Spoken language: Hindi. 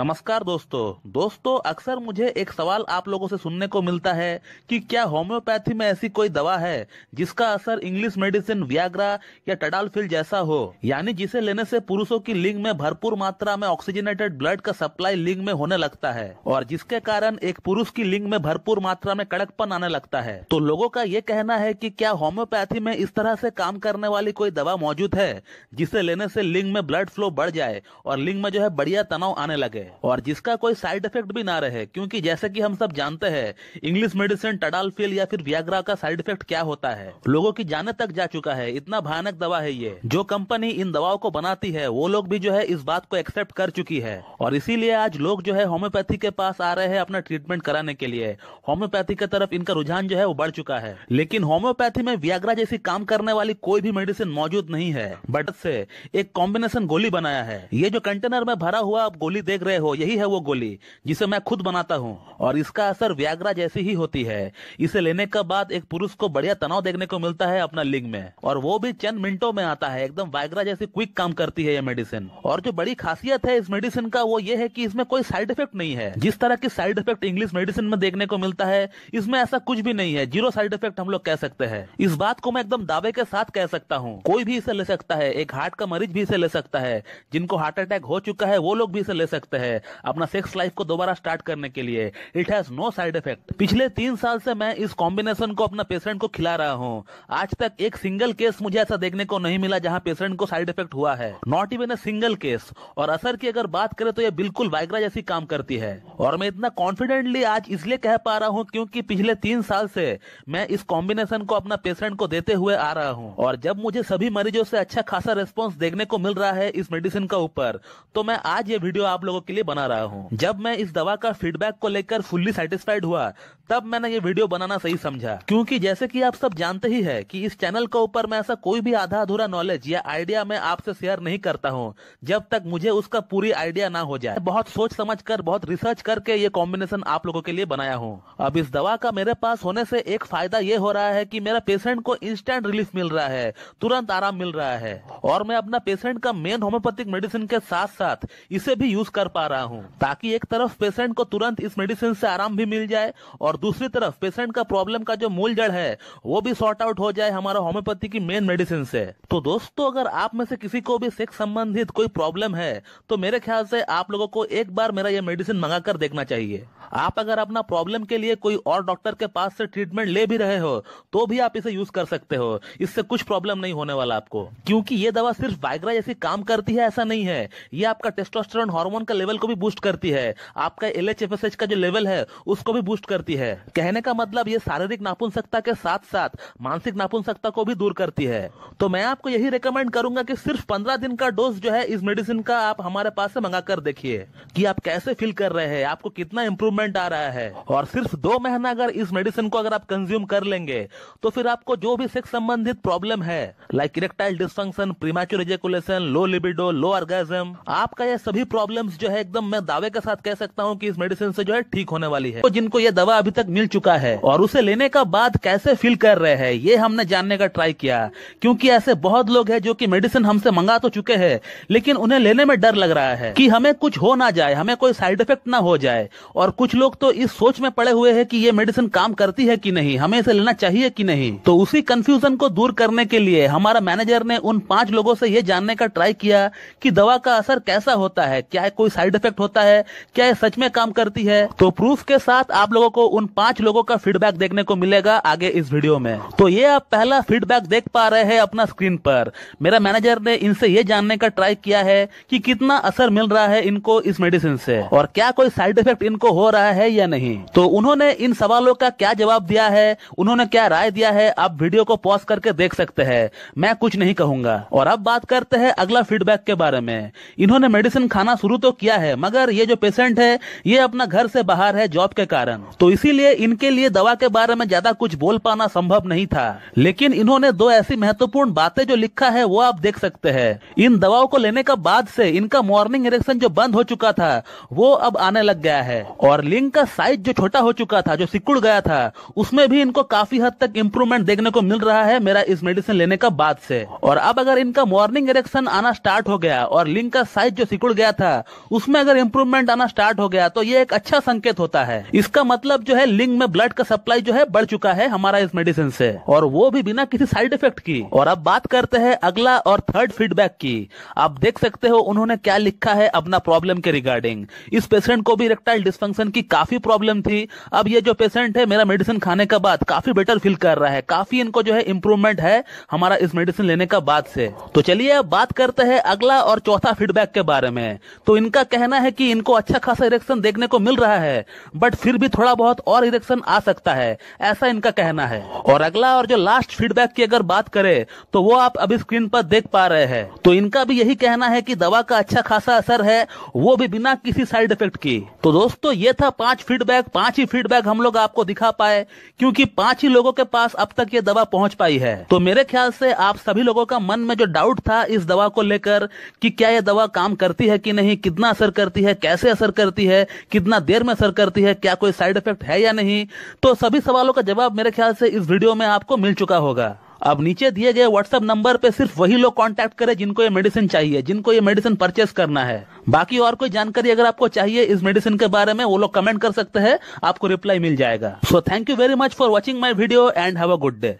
नमस्कार दोस्तों दोस्तों अक्सर मुझे एक सवाल आप लोगों से सुनने को मिलता है कि क्या होम्योपैथी में ऐसी कोई दवा है जिसका असर इंग्लिश मेडिसिन व्याग्रा या टडालफिल जैसा हो यानी जिसे लेने से पुरुषों की लिंग में भरपूर मात्रा में ऑक्सीजनेटेड ब्लड का सप्लाई लिंग में होने लगता है और जिसके कारण एक पुरुष की लिंग में भरपूर मात्रा में कड़कपन आने लगता है तो लोगों का ये कहना है की क्या होम्योपैथी में इस तरह से काम करने वाली कोई दवा मौजूद है जिसे लेने से लिंग में ब्लड फ्लो बढ़ जाए और लिंग में जो है बढ़िया तनाव आने लगे और जिसका कोई साइड इफेक्ट भी ना रहे क्योंकि जैसे कि हम सब जानते हैं इंग्लिश मेडिसिन टडालफिल या फिर व्याग्रा का साइड इफेक्ट क्या होता है लोगों की जाने तक जा चुका है इतना भयानक दवा है ये जो कंपनी इन दवाओं को बनाती है वो लोग भी जो है इस बात को एक्सेप्ट कर चुकी है और इसीलिए आज लोग जो है होम्योपैथी के पास आ रहे हैं अपना ट्रीटमेंट कराने के लिए होम्योपैथी की तरफ इनका रुझान जो है वो बढ़ चुका है लेकिन होम्योपैथी में व्याग्रा जैसी काम करने वाली कोई भी मेडिसिन मौजूद नहीं है बट से एक कॉम्बिनेशन गोली बनाया है ये जो कंटेनर में भरा हुआ आप गोली देख रहे रहे हो यही है वो गोली जिसे मैं खुद बनाता हूँ और इसका असर व्याग्रा जैसी ही होती है इसे लेने के बाद एक पुरुष को बढ़िया तनाव देखने को मिलता है अपना लिंग में और वो भी चंद मिनटों में आता है एकदम व्याग्रा जैसी क्विक काम करती है ये मेडिसिन और जो बड़ी खासियत है इस मेडिसिन का वो ये है की इसमें कोई साइड इफेक्ट नहीं है जिस तरह की साइड इफेक्ट इंग्लिश मेडिसिन में देखने को मिलता है इसमें ऐसा कुछ भी नहीं है जीरो साइड इफेक्ट हम लोग कह सकते हैं इस बात को मैं एकदम दावे के साथ कह सकता हूँ कोई भी इसे ले सकता है एक हार्ट का मरीज भी इसे ले सकता है जिनको हार्ट अटैक हो चुका है वो लोग भी इसे ले सकते हैं है अपना सेक्स लाइफ को दोबारा स्टार्ट करने के लिए it has no side effect पिछले तीन साल से मैं इस कॉम्बिनेशन को अपना पेशेंट को खिला रहा हूँ आज तक एक सिंगल केस मुझे ऐसा देखने को नहीं मिला जहाँ पेशेंट को साइड इफेक्ट हुआ है not even a single case और असर की अगर बात करें तो यह बिल्कुल वाइग्रा जैसी काम करती है और मैं इतना कॉन्फिडेंटली आज इसलिए कह पा रहा हूँ क्योंकि पिछले तीन साल से मैं इस कॉम्बिनेशन को अपना पेशेंट को देते हुए आ रहा हूँ और जब मुझे सभी मरीजों से अच्छा खासा रेस्पॉन्स देखने को मिल रहा है इस मेडिसिन का ऊपर तो मैं आज ये वीडियो आप लोगों आपके लिए बना रहा हूँ जब मैं इस दवा का फीडबैक को लेकर फुल्ली सेटिस्फाइड हुआ तब मैंने ये वीडियो बनाना सही समझा क्योंकि जैसे कि आप सब जानते ही है कि इस चैनल के ऊपर मैं ऐसा कोई भी आधा अधूरा नॉलेज या आइडिया मैं आपसे शेयर नहीं करता हूँ जब तक मुझे उसका पूरी आइडिया ना हो जाए बहुत सोच समझ कर बहुत रिसर्च करके ये कॉम्बिनेशन आप लोगों के लिए बनाया हूँ अब इस दवा का मेरे पास होने से एक फायदा ये हो रहा है की मेरा पेशेंट को इंस्टेंट रिलीफ मिल रहा है तुरंत आराम मिल रहा है और मैं अपना पेशेंट का मेन होम्योपैथिक मेडिसिन के साथ साथ इसे भी यूज कर पा पा रहा हूँ ताकि एक तरफ पेशेंट को तुरंत इस मेडिसिन से आराम भी मिल जाए और दूसरी तरफ पेशेंट का प्रॉब्लम का जो मूल जड़ है वो भी सॉर्ट आउट हो जाए हमारा होम्योपैथी की मेन मेडिसिन से तो दोस्तों अगर आप में से किसी को भी सेक्स संबंधित कोई प्रॉब्लम है तो मेरे ख्याल से आप लोगों को एक बार मेरा यह मेडिसिन मंगा कर देखना चाहिए आप अगर अपना प्रॉब्लम के लिए कोई और डॉक्टर के पास से ट्रीटमेंट ले भी रहे हो तो भी आप इसे यूज कर सकते हो इससे कुछ प्रॉब्लम नहीं होने वाला आपको क्योंकि ये दवा सिर्फ वाइग्रा जैसी काम करती है ऐसा नहीं है ये आपका टेस्टोस्टेरोन हार्मोन का लेवल को भी बूस्ट करती है आपका एल का जो लेवल है उसको भी बूस्ट करती है कहने का मतलब ये शारीरिक नापुंसकता के साथ साथ मानसिक नापुंसकता को भी दूर करती है तो मैं आपको यही रिकमेंड करूंगा कि सिर्फ पंद्रह दिन का डोज जो है इस मेडिसिन का आप हमारे पास से मंगा कर देखिए कि आप कैसे फील कर रहे हैं आपको कितना इम्प्रूव इम्प्रूवमेंट आ रहा है और सिर्फ दो महीना अगर इस मेडिसिन को अगर आप कंज्यूम कर लेंगे तो फिर आपको जो भी सेक्स संबंधित प्रॉब्लम है like erectile dysfunction premature ejaculation low libido low orgasm आपका ये सभी प्रॉब्लम जो है एकदम मैं दावे के साथ कह सकता हूँ की इस मेडिसिन से जो है ठीक होने वाली है तो जिनको ये दवा अभी तक मिल चुका है और उसे लेने का बाद कैसे फील कर रहे हैं ये हमने जानने का ट्राई किया क्योंकि ऐसे बहुत लोग हैं जो कि मेडिसिन हमसे मंगा तो चुके हैं लेकिन उन्हें लेने में डर लग रहा है कि हमें कुछ हो ना जाए हमें कोई साइड इफेक्ट ना हो जाए और कुछ कुछ लोग तो इस सोच में पड़े हुए हैं कि ये मेडिसिन काम करती है कि नहीं हमें इसे लेना चाहिए कि नहीं तो उसी कंफ्यूजन को दूर करने के लिए हमारा मैनेजर ने उन पांच लोगों से ये जानने का ट्राई किया कि दवा का असर कैसा होता है क्या कोई साइड इफेक्ट होता है क्या ये सच में काम करती है तो प्रूफ के साथ आप लोगों को उन पांच लोगों का फीडबैक देखने को मिलेगा आगे इस वीडियो में तो ये आप पहला फीडबैक देख पा रहे हैं अपना स्क्रीन पर मेरा मैनेजर ने इनसे ये जानने का ट्राई किया है कि कितना असर मिल रहा है इनको इस मेडिसिन से और क्या कोई साइड इफेक्ट इनको हो रहा रहा है या नहीं तो उन्होंने इन सवालों का क्या जवाब दिया है उन्होंने क्या राय दिया है आप वीडियो को पॉज करके देख सकते हैं मैं कुछ नहीं कहूंगा और अब बात करते हैं अगला फीडबैक के बारे में इन्होंने मेडिसिन खाना शुरू तो किया है मगर ये जो पेशेंट है ये अपना घर से बाहर है जॉब के कारण तो इसीलिए इनके लिए दवा के बारे में ज्यादा कुछ बोल पाना संभव नहीं था लेकिन इन्होंने दो ऐसी महत्वपूर्ण बातें जो लिखा है वो आप देख सकते हैं इन दवाओं को लेने के बाद से इनका मॉर्निंग इरेक्शन जो बंद हो चुका था वो अब आने लग गया है और लिंग का साइज जो छोटा हो चुका था जो सिकुड़ गया था उसमें भी इनको काफी हद तक इम्प्रूवमेंट देखने को मिल रहा है मेरा इस मेडिसिन लेने का बाद से और अब अगर इनका मॉर्निंग इरेक्शन आना स्टार्ट हो गया और लिंग का साइज जो सिकुड़ गया था उसमें अगर इम्प्रूवमेंट आना स्टार्ट हो गया तो ये एक अच्छा संकेत होता है इसका मतलब जो है लिंग में ब्लड का सप्लाई जो है बढ़ चुका है हमारा इस मेडिसिन से और वो भी बिना किसी साइड इफेक्ट की और अब बात करते हैं अगला और थर्ड फीडबैक की आप देख सकते हो उन्होंने क्या लिखा है अपना प्रॉब्लम के रिगार्डिंग इस पेशेंट को भी रेक्टाइल डिस्फंक्शन की की काफी प्रॉब्लम थी अब ये जो पेशेंट है मेरा मेडिसिन खाने के बाद काफी बेटर फील कर रहा है काफी इनको जो है इम्प्रूवमेंट है हमारा इस मेडिसिन लेने का बाद से तो चलिए अब बात करते हैं अगला और चौथा फीडबैक के बारे में तो इनका कहना है कि इनको अच्छा खासा इरेक्शन देखने को मिल रहा है बट फिर भी थोड़ा बहुत और इरेक्शन आ सकता है ऐसा इनका कहना है और अगला और जो लास्ट फीडबैक की अगर बात करें तो वो आप अभी स्क्रीन पर देख पा रहे हैं तो इनका भी यही कहना है कि दवा का अच्छा खासा असर है वो भी बिना किसी साइड इफेक्ट की तो दोस्तों ये था था पांच फीडबैक पांच ही फीडबैक हम लोग आपको दिखा पाए क्योंकि पांच ही लोगों के पास अब तक ये दवा पहुंच पाई है तो मेरे ख्याल से आप सभी लोगों का मन में जो डाउट था इस दवा को लेकर कि क्या ये दवा काम करती है कि नहीं कितना असर करती है कैसे असर करती है कितना देर में असर करती है क्या कोई साइड इफेक्ट है या नहीं तो सभी सवालों का जवाब मेरे ख्याल से इस वीडियो में आपको मिल चुका होगा अब नीचे दिए गए व्हाट्सएप नंबर पे सिर्फ वही लोग कांटेक्ट करें जिनको ये मेडिसिन चाहिए जिनको ये मेडिसिन परचेस करना है बाकी और कोई जानकारी अगर आपको चाहिए इस मेडिसिन के बारे में वो लोग कमेंट कर सकते हैं आपको रिप्लाई मिल जाएगा so thank you very much for watching my video and have a good day